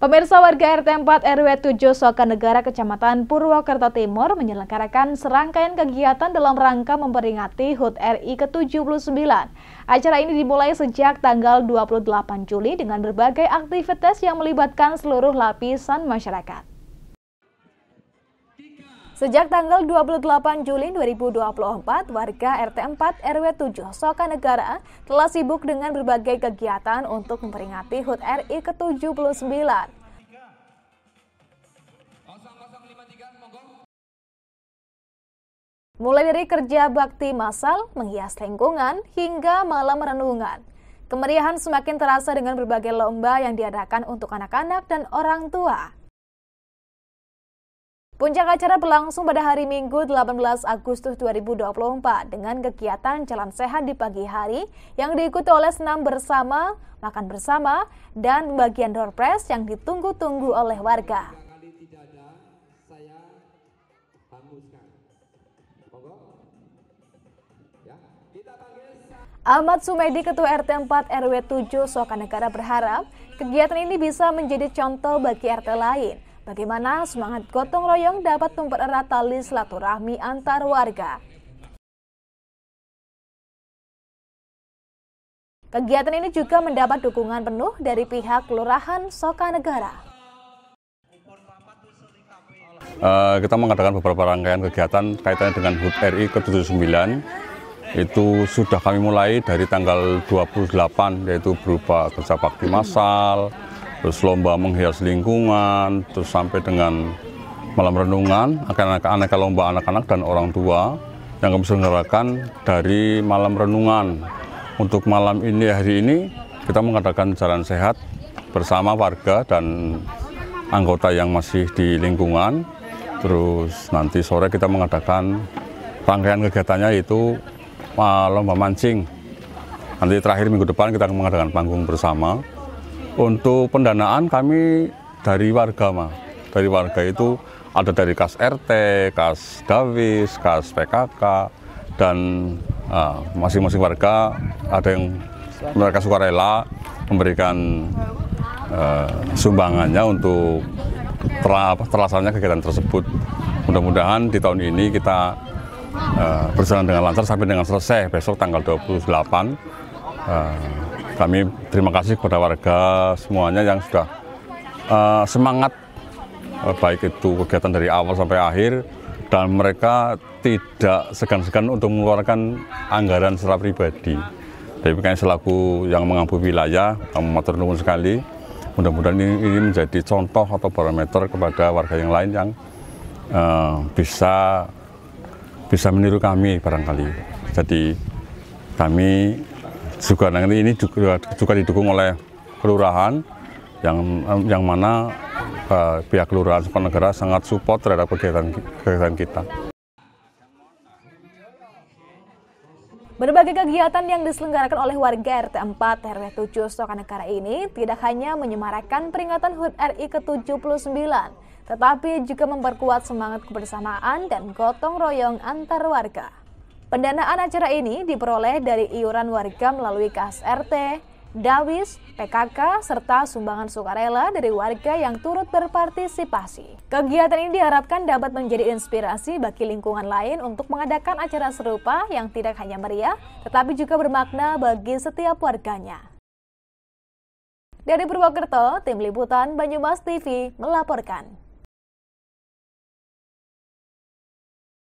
Pemirsa warga RT 4 RW 7 Sokanegara Kecamatan Purwokerto Timur menyelenggarakan serangkaian kegiatan dalam rangka memperingati HUT RI ke-79. Acara ini dimulai sejak tanggal 28 Juli dengan berbagai aktivitas yang melibatkan seluruh lapisan masyarakat. Sejak tanggal 28 Juli 2024, warga RT 4 RW 7 Soka Negara telah sibuk dengan berbagai kegiatan untuk memperingati HUT RI ke-79. Mulai dari kerja bakti massal, menghias lingkungan, hingga malam renungan. Kemeriahan semakin terasa dengan berbagai lomba yang diadakan untuk anak-anak dan orang tua. Puncak acara berlangsung pada hari Minggu 18 Agustus 2024 dengan kegiatan jalan sehat di pagi hari yang diikuti oleh senam bersama, makan bersama, dan bagian door press yang ditunggu-tunggu oleh warga. Ahmad Sumedi, Ketua RT 4 RW 7 Sokanegara berharap kegiatan ini bisa menjadi contoh bagi RT lain – Bagaimana semangat gotong royong dapat mempererat tali silaturahmi antar warga? Kegiatan ini juga mendapat dukungan penuh dari pihak Kelurahan Sokanegara. Uh, kita mengadakan beberapa rangkaian kegiatan kaitannya dengan HUT RI ke-79. Itu sudah kami mulai dari tanggal 28, yaitu berupa kerja bakti massal, terus lomba menghias lingkungan, terus sampai dengan malam renungan akan aneka lomba anak-anak dan orang tua yang kami selenggarakan dari malam renungan. Untuk malam ini hari ini kita mengadakan jalan sehat bersama warga dan anggota yang masih di lingkungan. Terus nanti sore kita mengadakan rangkaian kegiatannya yaitu ah, lomba mancing. Nanti terakhir minggu depan kita akan mengadakan panggung bersama. Untuk pendanaan kami dari warga, mah, Dari warga itu ada dari kas RT, kas Davis, kas PKK, dan ah, masing-masing uh, warga ada yang mereka suka rela memberikan uh, sumbangannya untuk terlaksananya kegiatan tersebut. Mudah-mudahan di tahun ini kita uh, berjalan dengan lancar sampai dengan selesai besok tanggal 28 uh, kami terima kasih kepada warga semuanya yang sudah uh, semangat eh, baik itu kegiatan dari awal sampai akhir dan mereka tidak segan-segan untuk mengeluarkan anggaran secara pribadi. Tapi kami selaku yang mengampu wilayah, kami matur nuwun sekali. Mudah-mudahan ini, ini menjadi contoh atau parameter kepada warga yang lain yang uh, bisa bisa meniru kami barangkali. Jadi kami juga nanti ini juga, juga didukung oleh kelurahan yang yang mana uh, pihak kelurahan Sukanegara sangat support terhadap kegiatan kegiatan kita. Berbagai kegiatan yang diselenggarakan oleh warga RT 4 RW 7 negara ini tidak hanya menyemarakan peringatan HUT RI ke-79, tetapi juga memperkuat semangat kebersamaan dan gotong royong antar warga. Pendanaan acara ini diperoleh dari iuran warga melalui kas RT, Dawis, PKK, serta sumbangan sukarela dari warga yang turut berpartisipasi. Kegiatan ini diharapkan dapat menjadi inspirasi bagi lingkungan lain untuk mengadakan acara serupa yang tidak hanya meriah, tetapi juga bermakna bagi setiap warganya. Dari Purwokerto, Tim Liputan Banyumas TV melaporkan.